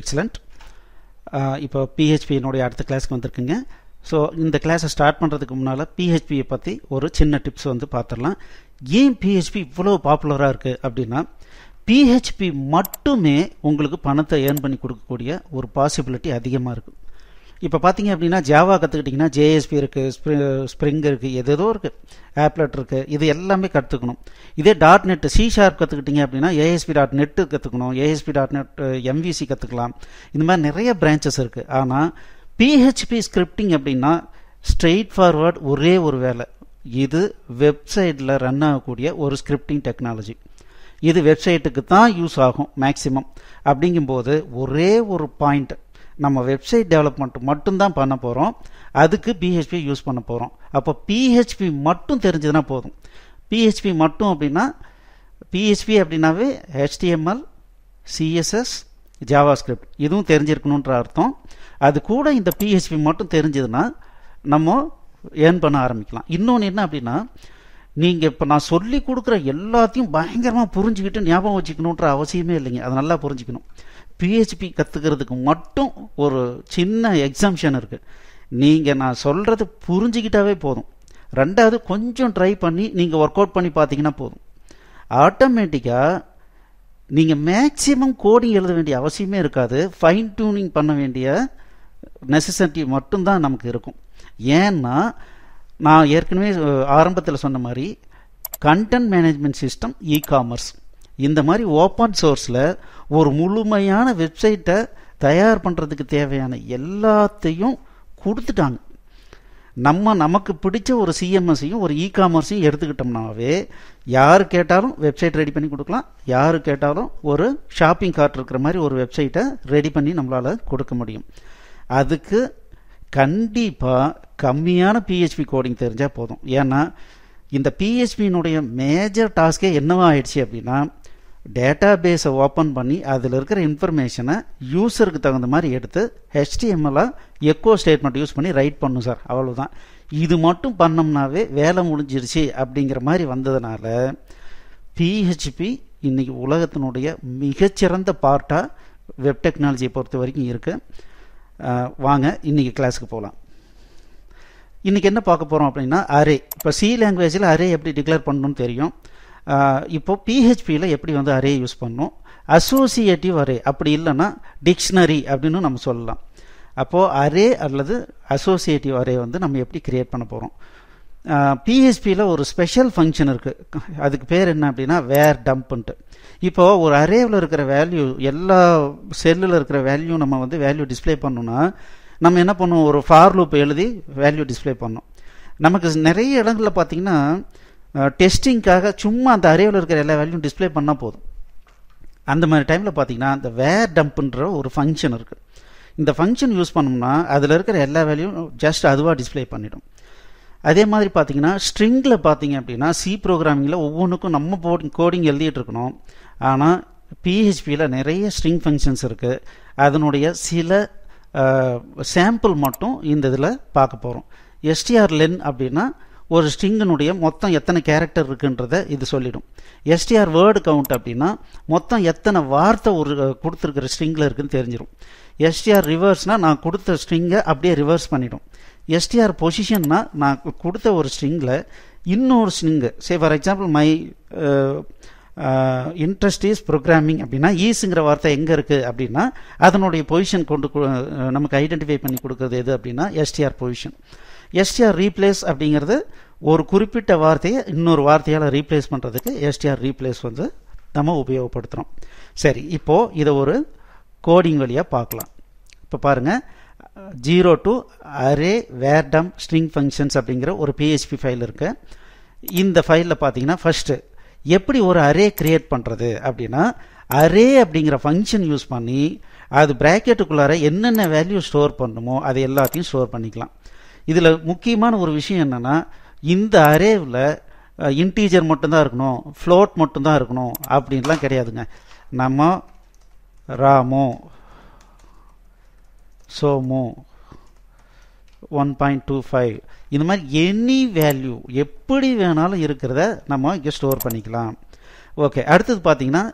excellent இப்போ பிஹெச்பியினுடைய அடுத்த கிளாஸ்க்கு வந்திருக்குங்க ஸோ இந்த கிளாஸை ஸ்டார்ட் பண்ணுறதுக்கு முன்னால் பிஹெச்பியை பற்றி ஒரு சின்ன டிப்ஸ் வந்து பார்த்துடலாம் ஏன் பிஹெச்பி இவ்வளோ பாப்புலராக இருக்குது அப்படின்னா பிஹெச்பி மட்டுமே உங்களுக்கு பணத்தை ஏர்ன் பண்ணி கொடுக்கக்கூடிய ஒரு பாசிபிலிட்டி அதிகமாக இருக்குது இப்போ பார்த்தீங்க அப்படின்னா ஜாவா கற்றுக்கிட்டிங்கன்னா ஜேஎஸ்பி இருக்குது ஸ்ப்ரிங் ஸ்ப்ரிங் இருக்குது எதோ இருக்குது ஆப்லெட் இருக்குது இது எல்லாமே கற்றுக்கணும் இதே டாட் நெட் சி ஷார்ப் கற்றுக்கிட்டீங்க அப்படின்னா ஏஎஸ்பி டாட் நெட்டு கற்றுக்கணும் ஏஎஸ்பி டாட் நெட் எம்விசி கற்றுக்கலாம் இந்த மாதிரி நிறைய பிரான்ச்சஸ் இருக்குது ஆனால் பிஹெச்பி ஸ்கிரிப்டிங் அப்படின்னா ஸ்ட்ரெயிட் ஃபார்வர்ட் ஒரே ஒரு வேலை இது வெப்சைட்டில் ரன் ஆகக்கூடிய ஒரு ஸ்கிரிப்டிங் டெக்னாலஜி இது வெப்சைட்டுக்கு தான் யூஸ் ஆகும் மேக்சிமம் அப்படிங்கும்போது ஒரே ஒரு பாயிண்ட் நம்ம வெப்சைட் டெவலப்மெண்ட் மட்டும்தான் பண்ண போகிறோம் அதுக்கு பிஹெச்பி யூஸ் பண்ண போகிறோம் அப்போ பிஹெச்பி மட்டும் தெரிஞ்சதுன்னா போதும் பிஹெச்பி மட்டும் அப்படின்னா பிஹெச்பி அப்படின்னாவே ஹெச்டிஎம்எல் சிஎஸ்எஸ் ஜாவா ஸ்கிரிப்ட் இதுவும் தெரிஞ்சிருக்கணுன்ற அர்த்தம் அது கூட இந்த பிஹெச்பி மட்டும் தெரிஞ்சதுன்னா நம்ம ஏர்ன் பண்ண ஆரம்பிக்கலாம் இன்னொன்று என்ன அப்படின்னா நீங்கள் இப்போ நான் சொல்லி கொடுக்குற எல்லாத்தையும் பயங்கரமாக புரிஞ்சுக்கிட்டு ஞாபகம் வச்சுக்கணுன்ற அவசியமே இல்லைங்க அதை நல்லா புரிஞ்சுக்கணும் பிஹெச்பி கற்றுக்கிறதுக்கு மட்டும் ஒரு சின்ன எக்ஸாம்ஷன் இருக்குது நீங்கள் நான் சொல்கிறது புரிஞ்சுக்கிட்டாவே போதும் ரெண்டாவது கொஞ்சம் ட்ரை பண்ணி நீங்கள் ஒர்க் அவுட் பண்ணி பார்த்தீங்கன்னா போதும் ஆட்டோமேட்டிக்காக நீங்கள் மேக்சிமம் கோடிங் எழுத வேண்டிய அவசியமே இருக்காது ஃபைன் டியூனிங் பண்ண வேண்டிய நெசசிட்டி மட்டும்தான் நமக்கு இருக்கும் ஏன்னா நான் ஏற்கனவே ஆரம்பத்தில் சொன்ன மாதிரி content management system e commerce இந்த மாதிரி ஓப்பன் சோர்ஸில் ஒரு முழுமையான வெப்சைட்டை தயார் பண்ணுறதுக்கு தேவையான எல்லாத்தையும் கொடுத்துட்டாங்க நம்ம நமக்கு பிடிச்ச ஒரு சிஎம்எஸையும் ஒரு இ காமர்ஸையும் எடுத்துக்கிட்டோம்னாவே யார் கேட்டாலும் வெப்சைட் ரெடி பண்ணி கொடுக்கலாம் யார் கேட்டாலும் ஒரு ஷாப்பிங் கார்ட் இருக்கிற மாதிரி ஒரு வெப்சைட்டை ரெடி பண்ணி நம்மளால் கொடுக்க முடியும் அதுக்கு கண்டிப்பாக கம்மியான பிஹெச்பி கோடிங் தெரிஞ்சால் போதும் ஏன்னா இந்த பிஹெச்பியினுடைய மேஜர் டாஸ்கே என்னவாக ஆயிடுச்சு அப்படின்னா டேட்டாபேஸை ஓப்பன் பண்ணி அதில் இருக்கிற இன்ஃபர்மேஷனை யூஸருக்கு தகுந்த மாதிரி எடுத்து ஹெச்டிஎம்எல்லாம் எக்கோ ஸ்டேட்மெண்ட் யூஸ் பண்ணி ரைட் பண்ணும் சார் அவ்வளோதான் இது மட்டும் பண்ணோம்னாவே வேலை முடிஞ்சிருச்சு அப்படிங்கிற மாதிரி வந்ததுனால பிஹெச்பி இன்றைக்கி உலகத்தினுடைய மிகச்சிறந்த பார்ட்டாக வெப் டெக்னாலஜியை பொறுத்த வரைக்கும் இருக்குது வாங்க இன்றைக்கி கிளாஸுக்கு போகலாம் இன்றைக்கி என்ன பார்க்க போகிறோம் அப்படின்னா அரே இப்போ சி லாங்குவேஜில் அரே எப்படி டிக்ளேர் பண்ணணும்னு தெரியும் இப்போது பிஹெச்பியில் எப்படி வந்து அரே யூஸ் பண்ணும் அசோசியேட்டிவ் அரே அப்படி இல்லைன்னா டிக்ஷனரி அப்படின்னு நம்ம சொல்லலாம் அப்போது அரே அல்லது அசோசியேட்டிவ் அரே வந்து நம்ம எப்படி கிரியேட் பண்ண போகிறோம் பிஹெச்பியில் ஒரு ஸ்பெஷல் ஃபங்க்ஷன் இருக்குது அதுக்கு பேர் என்ன அப்படின்னா வேர் டம்ப்ன்ட்டு இப்போது ஒரு அரேவில் இருக்கிற வேல்யூ எல்லா செல்லில் இருக்கிற வேல்யூ நம்ம வந்து வேல்யூ டிஸ்பிளே பண்ணணுன்னா நம்ம என்ன பண்ணுவோம் ஒரு ஃபார் லூப் எழுதி வேல்யூ டிஸ்பிளே பண்ணோம் நமக்கு நிறைய இடங்களில் பார்த்தீங்கன்னா டெஸ்டிங்க்காக சும்மா அந்த அரேவில் இருக்கிற எல்லா வேல்யூம் டிஸ்பிளே பண்ணால் போதும் அந்த மாதிரி டைமில் பார்த்தீங்கன்னா அந்த வேர் டம்ப்ன்ற ஒரு ஃபங்க்ஷன் இருக்குது இந்த ஃபங்க்ஷன் யூஸ் பண்ணோம்னா அதில் இருக்கிற எல்லா வேல்யூம் ஜஸ்ட் அதுவாக டிஸ்பிளே பண்ணிடும் அதே மாதிரி பார்த்தீங்கன்னா ஸ்ட்ரிங்கில் பார்த்தீங்க அப்படின்னா சி ப்ரோக்ராமிங்கில் ஒவ்வொன்றுக்கும் நம்ம போடிங் கோடிங் எழுதிட்டு இருக்கணும் ஆனால் பிஹெச்பியில் நிறைய ஸ்ட்ரிங் ஃபங்க்ஷன்ஸ் இருக்குது அதனுடைய சில சாம்பிள் மட்டும் இந்த இதில் பார்க்க போகிறோம் எஸ்டிஆர் லென் அப்படின்னா ஒரு ஸ்ட்ரிங்கினுடைய மொத்தம் எத்தனை கேரக்டர் இருக்குன்றத இது சொல்லிடும் எஸ்டிஆர் வேர்டு கவுண்ட் அப்படின்னா மொத்தம் எத்தனை வார்த்தை ஒரு கொடுத்துருக்கிற ஸ்ட்ரிங்கில் இருக்குன்னு தெரிஞ்சிடும் எஸ்டிஆர் ரிவர்ஸ்னால் நான் கொடுத்த ஸ்ட்ரிங்கை அப்படியே ரிவர்ஸ் பண்ணிடும் எஸ்டிஆர் பொசிஷன்னா நான் கொடுத்த ஒரு ஸ்ட்ரிங்கில் இன்னொரு string say for example my interest is programming அப்படின்னா ஈஸுங்கிற வார்த்தை எங்கே இருக்குது அப்படின்னா அதனுடைய பொசிஷன் கொண்டு நமக்கு ஐடென்டிஃபை பண்ணி கொடுக்குறது எது அப்படின்னா எஸ்டிஆர் பொசிஷன் எஸ்டிஆர் ரீப்ளேஸ் அப்படிங்கிறது ஒரு குறிப்பிட்ட வார்த்தையை இன்னொரு வார்த்தையால் ரீப்ளேஸ் பண்ணுறதுக்கு எஸ்டிஆர் ரீப்ளேஸ் வந்து நம்ம உபயோகப்படுத்துகிறோம் சரி இப்போது இதை ஒரு கோடிங் வழியாக பார்க்கலாம் இப்போ பாருங்கள் zero to array var dump string functions அப்படிங்கிற ஒரு பிஹெச்பி ஃபைல் இருக்குது இந்த ஃபைலில் பார்த்தீங்கன்னா ஃபஸ்ட்டு எப்படி ஒரு அரே கிரியேட் பண்ணுறது அப்படின்னா அரே அப்படிங்கிற ஃபங்க்ஷன் யூஸ் பண்ணி அது ப்ராக்கெட்டுக்குள்ளார என்னென்ன வேல்யூ ஸ்டோர் பண்ணணுமோ அதை எல்லாத்தையும் ஸ்டோர் பண்ணிக்கலாம் இதில் முக்கியமான ஒரு விஷயம் என்னென்னா இந்த அரேவில் இன்டீஜர் மட்டும்தான் இருக்கணும் ஃப்ளோட் மட்டும்தான் இருக்கணும் அப்படின்லாம் கிடையாதுங்க நம்ம Ramu Somu one point two five இந்த மாதிரி எனி வேல்யூ எப்படி வேணாலும் இருக்கிறத நம்ம இங்கே ஸ்டோர் பண்ணிக்கலாம் ஓகே அடுத்தது பார்த்தீங்கன்னா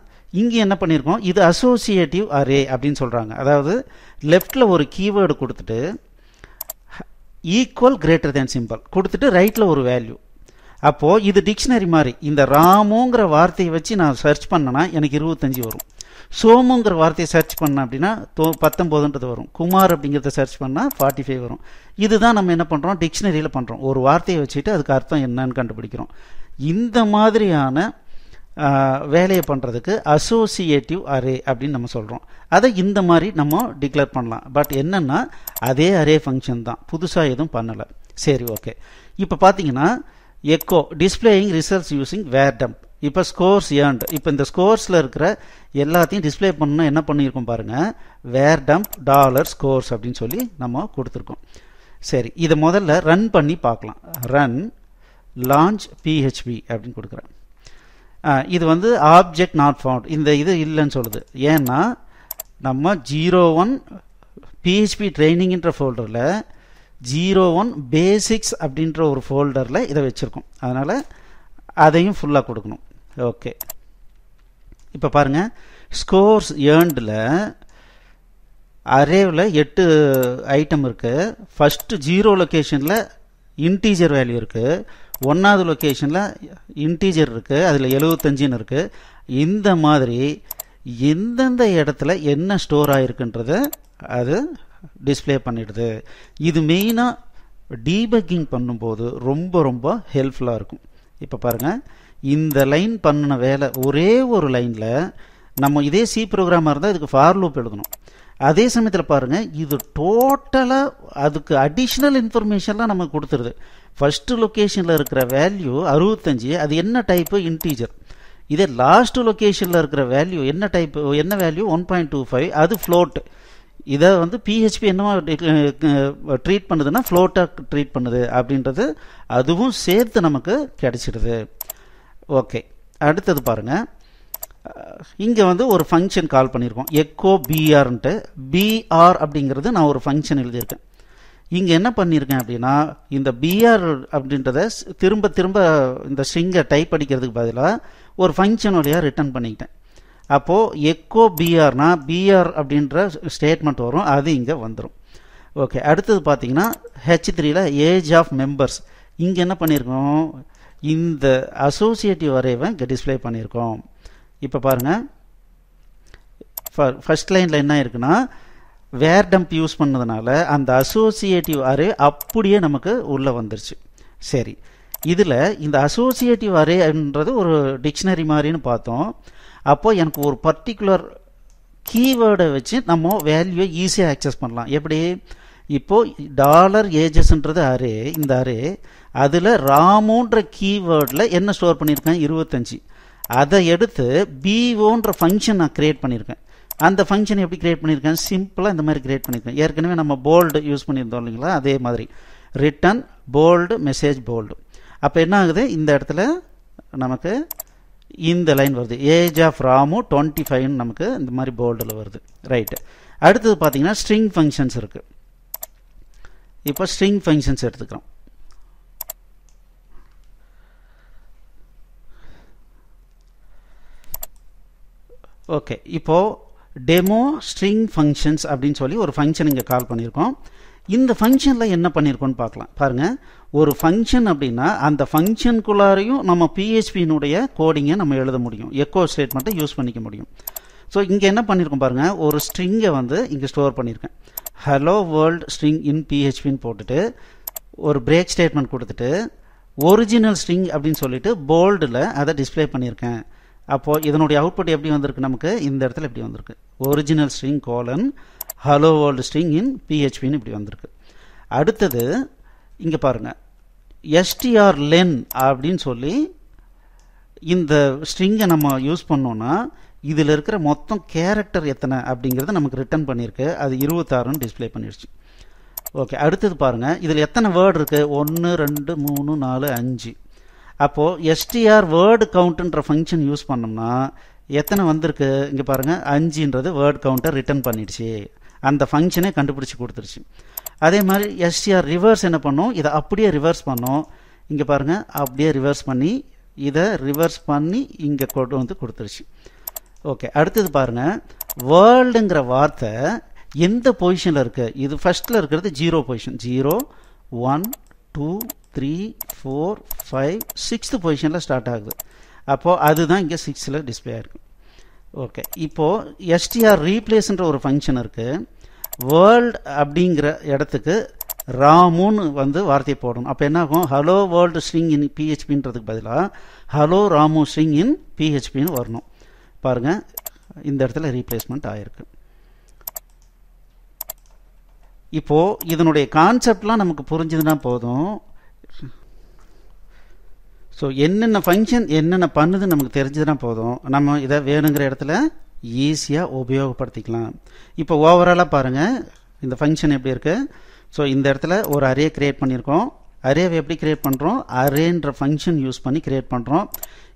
இங்கே என்ன பண்ணியிருக்கோம் இது அசோசியேட்டிவ் அரே அப்படின்னு சொல்கிறாங்க அதாவது லெஃப்டில் ஒரு கீவேர்டு கொடுத்துட்டு ஈக்குவல் கிரேட்டர் தேன் சிம்பிள் கொடுத்துட்டு ரைட்டில் ஒரு வேல்யூ அப்போது இது டிக்ஷனரி மாதிரி இந்த ராமுங்கிற வார்த்தையை வச்சு நான் சர்ச் பண்ணேன்னா எனக்கு இருபத்தஞ்சி வரும் சோமுங்கிற வார்த்தையை சர்ச் பண்ணேன் அப்படின்னா தோ பத்தொம்போதுன்றது வரும் குமார் அப்படிங்கிறத சர்ச் பண்ணால் ஃபார்ட்டி ஃபைவ் வரும் இதுதான் நம்ம என்ன பண்ணுறோம் டிக்ஷனரியில் பண்ணுறோம் ஒரு வார்த்தையை வச்சுட்டு அதுக்கு அர்த்தம் என்னன்னு கண்டுபிடிக்கிறோம் இந்த மாதிரியான வேலையை பண்ணுறதுக்கு அசோசியேட்டிவ் அரே அப்படின்னு நம்ம சொல்கிறோம் அதை இந்த மாதிரி நம்ம டிக்ளேர் பண்ணலாம் பட் என்னென்னா அதே அரே ஃபங்க்ஷன் தான் புதுசாக எதுவும் பண்ணலை சரி ஓகே இப்போ பார்த்தீங்கன்னா echo displaying results using var dump இப்போ ஸ்கோர்ஸ் ஏண்ட் இப்போ இந்த ஸ்கோர்ஸில் இருக்கிற எல்லாத்தையும் டிஸ்பிளே பண்ணணும் என்ன பண்ணியிருக்கோம் பாருங்கள் வேர்டம் டாலர் ஸ்கோர்ஸ் அப்படின்னு சொல்லி நம்ம கொடுத்துருக்கோம் சரி இதை முதல்ல ரன் பண்ணி பார்க்கலாம் ரன் லான்ச் பிஹெச்பி அப்படின்னு கொடுக்குறேன் இது வந்து ஆப்ஜெக்ட் நாட் ஃபவுண்ட் இந்த இது இல்லைன்னு சொல்லுது ஏன்னா நம்ம ஜீரோ ஒன் பிஹெச்பி ட்ரைனிங்ன்ற ஃபோல்டரில் ஜீரோ ஒன் பேசிக்ஸ் அப்படின்ற ஒரு ஃபோல்டரில் இதை வச்சுருக்கோம் அதனால் அதையும் ஃபுல்லாக கொடுக்கணும் ஓகே இப்போ பாருங்கள் ஸ்கோர்ஸ் ஏர்ண்டில் அரேவில் எட்டு ஐட்டம் இருக்குது ஃபஸ்ட்டு ஜீரோ லொக்கேஷனில் இன்டீஜர் வேல்யூ இருக்குது ஒன்றாவது லொக்கேஷனில் இன்டீஜர் இருக்குது அதில் எழுபத்தஞ்சின்னு இருக்குது இந்த மாதிரி எந்தெந்த இடத்துல என்ன ஸ்டோர் ஆகிருக்குன்றத அது டிஸ்பிளே பண்ணிடுது இது மெயினாக டீபக்கிங் பண்ணும்போது ரொம்ப ரொம்ப ஹெல்ப்ஃபுல்லாக இருக்கும் இப்போ பாருங்கள் இந்த லைன் பண்ணின வேலை ஒரே ஒரு லைனில் நம்ம இதே சி ப்ரோக்ராமாக இருந்தால் இதுக்கு ஃபார் லூப் எழுதணும் அதே சமயத்தில் பாருங்கள் இது டோட்டலாக அதுக்கு அடிஷ்னல் இன்ஃபர்மேஷன்லாம் நமக்கு கொடுத்துருது ஃபஸ்ட்டு லொக்கேஷனில் இருக்கிற வேல்யூ அறுபத்தஞ்சு அது என்ன டைப்பு இன்டீஜர் இதே லாஸ்ட்டு லொக்கேஷனில் இருக்கிற வேல்யூ என்ன டைப் என்ன value one point two five அது ஃப்ளோட்டு இதை வந்து பிஹெச்பி என்னமோ ட்ரீட் பண்ணுதுன்னா ஃப்ளோட்டாக ட்ரீட் பண்ணுது அப்படின்றது அதுவும் சேர்த்து நமக்கு கிடச்சிடுது ஓகே அடுத்தது பாருங்கள் இங்கே வந்து ஒரு ஃபங்க்ஷன் கால் பண்ணியிருக்கோம் எக்கோ பிஆர்ன்ட்டு பிஆர் அப்படிங்கிறது நான் ஒரு ஃபங்க்ஷன் எழுதியிருக்கேன் இங்கே என்ன பண்ணியிருக்கேன் அப்படின்னா இந்த பிஆர் அப்படின்றத திரும்ப திரும்ப இந்த ஸ்ட்ரிங்கை டைப் அடிக்கிறதுக்கு பதிலாக ஒரு ஃபங்க்ஷன் வழியாக ரிட்டர்ன் பண்ணிக்கிட்டேன் அப்போது எக்கோ பிஆர்னா பிஆர் அப்படின்ற ஸ்டேட்மெண்ட் வரும் அது இங்கே வந்துடும் ஓகே அடுத்தது பார்த்தீங்கன்னா ஹெச் த்ரீயில் ஏஜ் ஆஃப் மெம்பர்ஸ் இங்கே என்ன பண்ணியிருக்கோம் இந்த அசோசியேட்டிவ் அரேவை இங்கே டிஸ்பிளே பண்ணியிருக்கோம் இப்போ பாருங்கள் ஃபர்ஸ்ட் லைனில் என்ன இருக்குன்னா வேர் டம்ப் யூஸ் பண்ணதுனால அந்த அசோசியேட்டிவ் அரே அப்படியே நமக்கு உள்ளே வந்துருச்சு சரி இதில் இந்த அசோசியேட்டிவ் அரேன்றது ஒரு டிக்ஷனரி மாதிரின்னு பார்த்தோம் அப்போ எனக்கு ஒரு பர்டிகுலர் கீவேர்டை வச்சு நம்ம வேல்யூவை ஈஸியாக ஆக்சஸ் பண்ணலாம் எப்படி இப்போது டாலர் ஏஜஸ்ன்றது அரே இந்த அரே அதில் ராமுன்ற கீவேர்டில் என்ன ஸ்டோர் பண்ணியிருக்காங்க இருபத்தஞ்சி அதை எடுத்து பிஓன்ற ஃபங்க்ஷன் நான் கிரியேட் பண்ணியிருக்கேன் அந்த ஃபங்க்ஷன் எப்படி கிரியேட் பண்ணியிருக்கேன் சிம்பிளாக இந்த மாதிரி கிரியேட் பண்ணியிருக்கேன் ஏற்கனவே நம்ம போல்டு யூஸ் பண்ணியிருந்தோம் இல்லைங்களா அதே மாதிரி ரிட்டன் போல்டு மெசேஜ் போல்டு அப்போ என்ன ஆகுது இந்த இடத்துல நமக்கு இந்த லைன் வருது ஏஜ் ஆஃப் ராமு டுவெண்ட்டி ஃபைவ்னு நமக்கு இந்த மாதிரி போல்டில் வருது ரைட்டு அடுத்தது பார்த்தீங்கன்னா ஸ்ட்ரிங் ஃபங்க்ஷன்ஸ் இருக்குது இப்போ ஸ்ட்ரிங் ஃபங்க்ஷன்ஸ் எடுத்துக்கிறோம் ஓகே இப்போது டெமோ ஸ்ட்ரிங் ஃபங்க்ஷன்ஸ் அப்படின்னு சொல்லி ஒரு ஃபங்க்ஷன் இங்கே கால் பண்ணியிருக்கோம் இந்த ஃபங்க்ஷனில் என்ன பண்ணியிருக்கோன்னு பார்க்கலாம் பாருங்கள் ஒரு ஃபங்க்ஷன் அப்படின்னா அந்த ஃபங்க்ஷனுக்குள்ளாரையும் நம்ம பிஹெச்பியினுடைய கோடிங்கை நம்ம எழுத முடியும் எக்கோ ஸ்டேட்மெண்ட்டை யூஸ் பண்ணிக்க முடியும் ஸோ இங்கே என்ன பண்ணியிருக்கோம் பாருங்கள் ஒரு ஸ்ட்ரிங்கை வந்து இங்கே ஸ்டோர் பண்ணியிருக்கேன் ஹலோ வேர்ல்டு ஸ்ட்ரிங் இன் பிஹெச்பின்னு போட்டுட்டு ஒரு பிரேக் ஸ்டேட்மெண்ட் கொடுத்துட்டு ஒரிஜினல் ஸ்ட்ரிங் அப்படின்னு சொல்லிட்டு போல்டில் அதை டிஸ்பிளே பண்ணியிருக்கேன் அப்போது இதனுடைய அவுட்புட் எப்படி வந்திருக்கு நமக்கு இந்த இடத்துல எப்படி வந்திருக்கு original string colon hello world string in பிஹெச்பின்னு இப்படி வந்திருக்கு அடுத்தது இங்கே பாருங்கள் எஸ்டிஆர் லென் அப்படின்னு சொல்லி இந்த ஸ்ட்ரிங்கை நம்ம யூஸ் பண்ணோன்னா இதில் இருக்கிற மொத்தம் கேரக்டர் எத்தனை அப்படிங்கிறத நமக்கு ரிட்டர்ன் பண்ணியிருக்கு அது இருபத்தாறுன்னு டிஸ்பிளே பண்ணிடுச்சு ஓகே அடுத்தது பாருங்கள் இதில் எத்தனை வேர்டு இருக்குது ஒன்று ரெண்டு மூணு நாலு அஞ்சு அப்போது எஸ்டிஆர் வேர்டு கவுண்ட்டுன்ற ஃபங்க்ஷன் யூஸ் பண்ணோம்னா எத்தனை வந்திருக்கு இங்கே பாருங்கள் அஞ்சுன்றது வேர்டு கவுண்டர் ரிட்டர்ன் பண்ணிடுச்சு அந்த ஃபங்க்ஷனே கண்டுபிடிச்சி கொடுத்துருச்சு அதே மாதிரி எஸ்டிஆர் ரிவர்ஸ் என்ன பண்ணோம் இதை அப்படியே ரிவர்ஸ் பண்ணோம் இங்கே பாருங்கள் அப்படியே ரிவர்ஸ் பண்ணி இதை ரிவர்ஸ் பண்ணி இங்கே கொண்டு வந்து கொடுத்துருச்சு ஓகே அடுத்தது பாருங்கள் வேர்ல்டுங்கிற வார்த்தை எந்த பொசிஷனில் இருக்குது இது ஃபஸ்ட்டில் இருக்கிறது zero position zero one two three four five sixth பொசிஷனில் ஸ்டார்ட் ஆகுது அப்போது அதுதான் இங்கே சிக்ஸில் டிஸ்பிளே ஆகிருக்கும் ஓகே இப்போது எஸ்டிஆர் ரீப்ளேஸ்ன்ற ஒரு ஃபங்க்ஷன் இருக்குது வேர்ல்டு அப்படிங்கிற இடத்துக்கு ராமுன்னு வந்து வார்த்தையை போடணும் அப்போ என்ன ஆகும் ஹலோ வேர்ல்டு ஸ்ட்ரிங் இன் பிஹெச்பின்றதுக்கு பதிலாக ஹலோ ராமு ஸ்ட்ரிங் இன் பிஹெச்பின்னு வரணும் பாருங்கள் இந்த இடத்துல ரீப்ளேஸ்மெண்ட் ஆகிருக்கு இப்போது இதனுடைய கான்செப்ட்லாம் நமக்கு புரிஞ்சுதுன்னா போதும் ஸோ என்னென்ன ஃபங்க்ஷன் என்னென்ன பண்ணுதுன்னு நமக்கு தெரிஞ்சதுன்னா போதும் நம்ம இதை வேணுங்கிற இடத்துல ஈஸியாக உபயோகப்படுத்திக்கலாம் இப்போ ஓவராலாக பாருங்கள் இந்த ஃபங்க்ஷன் எப்படி இருக்குது ஸோ இந்த இடத்துல ஒரு அரே கிரியேட் பண்ணியிருக்கோம் அரேவை எப்படி கிரியேட் பண்ணுறோம் அரேன்ற ஃபங்க்ஷன் யூஸ் பண்ணி கிரியேட் பண்ணுறோம்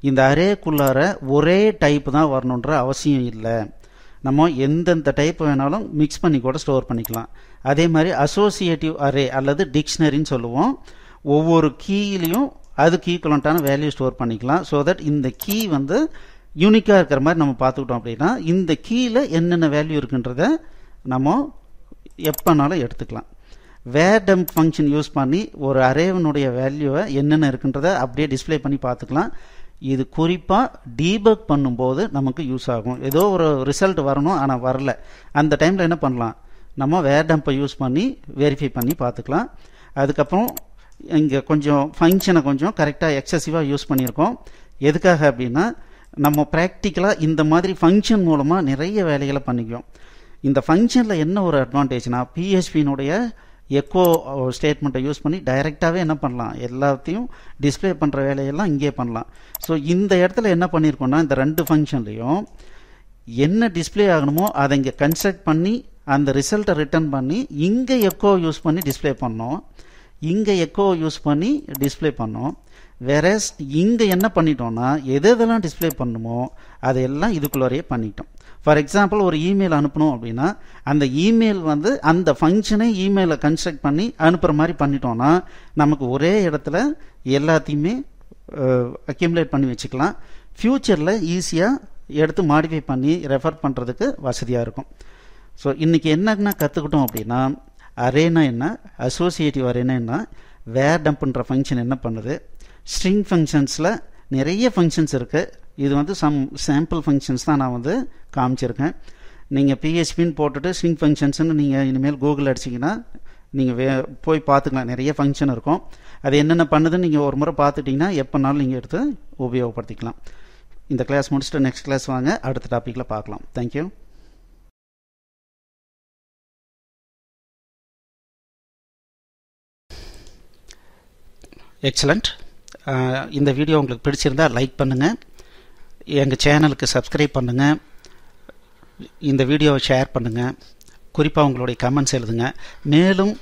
இந்த அரேக்குள்ளார ஒரே டைப் தான் வரணுன்ற அவசியம் இல்லை நம்ம எந்தெந்த டைப் வேணாலும் மிக்ஸ் பண்ணி கூட ஸ்டோர் பண்ணிக்கலாம் அதே மாதிரி அசோசியேட்டிவ் அரே அல்லது டிக்ஷனரின்னு சொல்லுவோம் ஒவ்வொரு அது கீ ஈக்குவலண்ட்டான வேல்யூ ஸ்டோர் பண்ணிக்கலாம் ஸோ தட் இந்த கீ வந்து யூனிக்காக இருக்கிற மாதிரி நம்ம பார்த்துக்கிட்டோம் அப்படின்னா இந்த கீழே என்னென்ன வேல்யூ இருக்குன்றத நம்ம எப்போனாலும் எடுத்துக்கலாம் வேர் டம்ப் ஃபங்க்ஷன் யூஸ் பண்ணி ஒரு அரேவனுடைய வேல்யூவை என்னென்ன இருக்குன்றத அப்படியே டிஸ்பிளே பண்ணி பார்த்துக்கலாம் இது குறிப்பாக டீபக் பண்ணும்போது நமக்கு யூஸ் ஆகும் ஏதோ ஒரு ரிசல்ட் வரணும் ஆனால் வரல அந்த டைமில் என்ன பண்ணலாம் நம்ம வேர் டம்பை யூஸ் பண்ணி வெரிஃபை பண்ணி பார்த்துக்கலாம் அதுக்கப்புறம் இங்கே கொஞ்சம் ஃபங்க்ஷனை கொஞ்சம் கரெக்டாக எக்ஸசிவாக யூஸ் பண்ணியிருக்கோம் எதுக்காக அப்படின்னா நம்ம ப்ராக்டிக்கலாக இந்த மாதிரி ஃபங்க்ஷன் மூலமாக நிறைய வேலைகளை பண்ணிக்குவோம் இந்த ஃபங்க்ஷனில் என்ன ஒரு அட்வான்டேஜ்னால் பிஹெச்பினுடைய எக்கோ ஸ்டேட்மெண்ட்டை யூஸ் பண்ணி டைரெக்டாகவே என்ன பண்ணலாம் எல்லாத்தையும் டிஸ்பிளே பண்ணுற வேலையெல்லாம் இங்கே பண்ணலாம் ஸோ இந்த இடத்துல என்ன பண்ணியிருக்கோம்னா இந்த ரெண்டு ஃபங்க்ஷன்லேயும் என்ன டிஸ்பிளே ஆகணுமோ அதை இங்கே கன்ஸ்ட்ரக்ட் பண்ணி அந்த ரிசல்ட்டை ரிட்டர்ன் பண்ணி இங்கே எக்கோ யூஸ் பண்ணி டிஸ்பிளே பண்ணோம் இங்கே எக்கோ யூஸ் பண்ணி டிஸ்பிளே பண்ணோம் வேறஸ் இங்கே என்ன பண்ணிட்டோம்னா எது எதெல்லாம் டிஸ்பிளே பண்ணுமோ அதையெல்லாம் இதுக்குள்ளாரையே பண்ணிட்டோம் ஃபார் எக்ஸாம்பிள் ஒரு இமெயில் அனுப்பணும் அப்படின்னா அந்த இமெயில் வந்து அந்த ஃபங்க்ஷனை இமெயிலை கன்ஸ்ட்ரக்ட் பண்ணி அனுப்புகிற மாதிரி பண்ணிட்டோம்னா நமக்கு ஒரே இடத்துல எல்லாத்தையுமே அக்யூமுலேட் பண்ணி வச்சுக்கலாம் ஃப்யூச்சரில் ஈஸியாக எடுத்து மாடிஃபை பண்ணி ரெஃபர் பண்ணுறதுக்கு வசதியாக இருக்கும் ஸோ இன்றைக்கி என்னென்ன கற்றுக்கிட்டோம் அப்படின்னா அரேனா என்ன அசோசியேட்டிவ் அரேனா என்ன வேர் டம்ப்ன்ற ஃபங்க்ஷன் என்ன பண்ணுது ஸ்ட்ரிங் ஃபங்க்ஷன்ஸில் நிறைய ஃபங்க்ஷன்ஸ் இருக்குது இது வந்து சம் சாம்பிள் ஃபங்க்ஷன்ஸ் தான் நான் வந்து காமிச்சிருக்கேன் நீங்கள் பிஹெச்பின்னு போட்டுட்டு ஸ்ட்ரிங் ஃபங்க்ஷன்ஸ்னு நீங்கள் இனிமேல் கூகுள் அடிச்சிங்கன்னா நீங்கள் வே போய் பார்த்துக்கலாம் நிறைய ஃபங்க்ஷன் இருக்கும் அது என்னென்ன பண்ணுதுன்னு நீங்கள் ஒரு முறை பார்த்துட்டிங்கன்னா எப்போனாலும் நீங்கள் எடுத்து உபயோகப்படுத்திக்கலாம் இந்த கிளாஸ் முடிச்சுட்டு நெக்ஸ்ட் கிளாஸ் வாங்க அடுத்த டாப்பிக்கில் பார்க்கலாம் தேங்க்யூ எக்ஸலண்ட் இந்த வீடியோ உங்களுக்கு பிடிச்சிருந்தால் லைக் பண்ணுங்கள் எங்கள் சேனலுக்கு சப்ஸ்கிரைப் பண்ணுங்கள் இந்த வீடியோவை ஷேர் பண்ணுங்கள் குறிப்பாக உங்களுடைய கமெண்ட்ஸ் எழுதுங்க மேலும்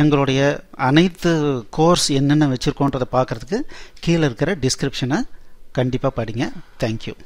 எங்களுடைய அனைத்து கோர்ஸ் என்னென்ன வச்சுருக்கோன்றதை பார்க்குறதுக்கு கீழே இருக்கிற டிஸ்கிரிப்ஷனை கண்டிப்பாக படிங்க தேங்க்யூ